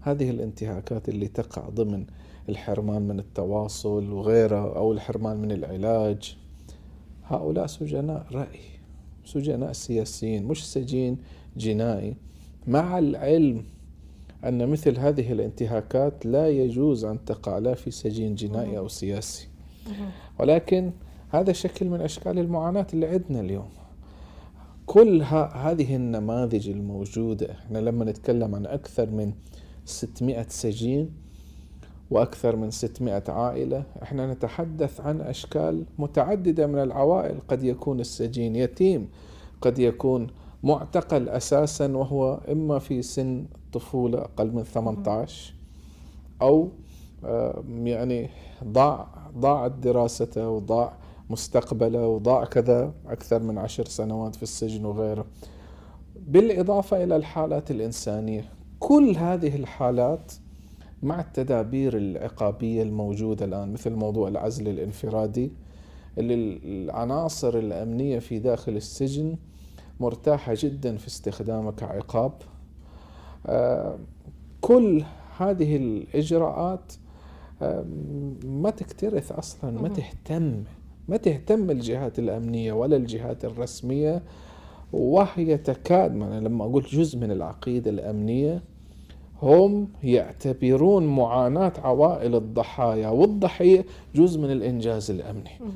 هذه الانتهاكات اللي تقع ضمن الحرمان من التواصل وغيره أو الحرمان من العلاج هؤلاء سجناء رأي سجناء سياسيين مش سجين جنائي مع العلم أن مثل هذه الانتهاكات لا يجوز أن تقع لا في سجين جنائي أو سياسي ولكن هذا شكل من أشكال المعاناة اللي عندنا اليوم كل هذه النماذج الموجودة احنا لما نتكلم عن أكثر من 600 سجين وأكثر من 600 عائلة احنا نتحدث عن أشكال متعددة من العوائل قد يكون السجين يتيم قد يكون معتقل أساسا وهو إما في سن طفولة أقل من 18 أو آه، يعني ضاع ضاعت دراسته وضاع مستقبله وضاع كذا أكثر من عشر سنوات في السجن وغيره بالإضافة إلى الحالات الإنسانية كل هذه الحالات مع التدابير العقابية الموجودة الآن مثل موضوع العزل الانفرادي اللي العناصر الأمنية في داخل السجن مرتاحة جدا في استخدامه كعقاب آه، كل هذه الإجراءات آه، ما تكترث أصلا ما تهتم ما تهتم الجهات الأمنية ولا الجهات الرسمية وهي تكاد يعني لما أقول جزء من العقيدة الأمنية هم يعتبرون معاناة عوائل الضحايا والضحية جزء من الإنجاز الأمني